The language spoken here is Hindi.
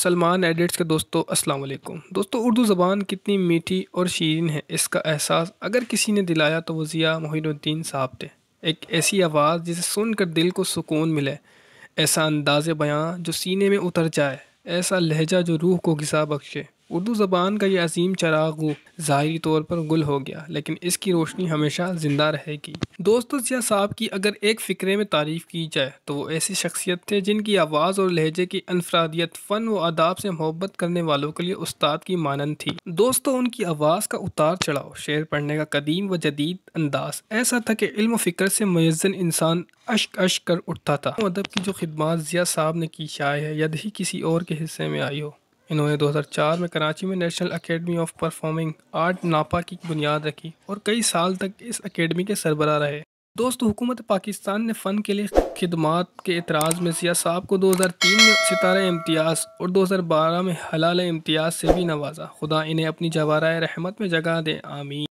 सलमान एडिट्स के दोस्तों अस्सलाम वालेकुम दोस्तों उर्दू ज़बान कितनी मीठी और शीरीन है इसका एहसास अगर किसी ने दिलाया तो वो ज़िया मोहिनुद्दीन साहब थे एक ऐसी आवाज़ जिसे सुनकर दिल को सुकून मिले ऐसा अंदाज बयां जो सीने में उतर जाए ऐसा लहजा जो रूह को घिसा बख्शे उर्दू ज़बान का ये अजीम चराग ज़ाहरी तौर पर गुल हो गया लेकिन इसकी रोशनी हमेशा ज़िंदा रहेगी दोस्तों जिया साहब की अगर एक फ़िक्रे में तारीफ़ की जाए तो वो ऐसी शख्सियत थे जिनकी आवाज़ और लहजे की अनफरादियत फ़न व आदाब से मोहब्बत करने वालों के लिए उस्ताद की मानंद थी दोस्तों उनकी आवाज़ का उतार चढ़ाव शेर पढ़ने का कदीम व जदीद अंदाज ऐसा था कि इल्म फ़िक्र से मयज़न इंसान अश्क अश्क कर उठता था अदब की जो खिदमत जिया साहब ने की शायद है यद ही किसी और के हिस्से में आई हो इन्होंने 2004 में कराची में national academy of performing art NAPA की बुनियाद रखी और कई साल तक इस अकेडमी के सरबरा रहे दोस्तों हुकूमत पाकिस्तान ने फ़न के लिए खदमात के एतराज़ में सिया साहब को 2003 में सितारा इम्तियाज़ और 2012 में हलाल इम्तियाज़ से भी नवाजा खुदा इन्हें अपनी जवारा रहमत में जगह दे आमीन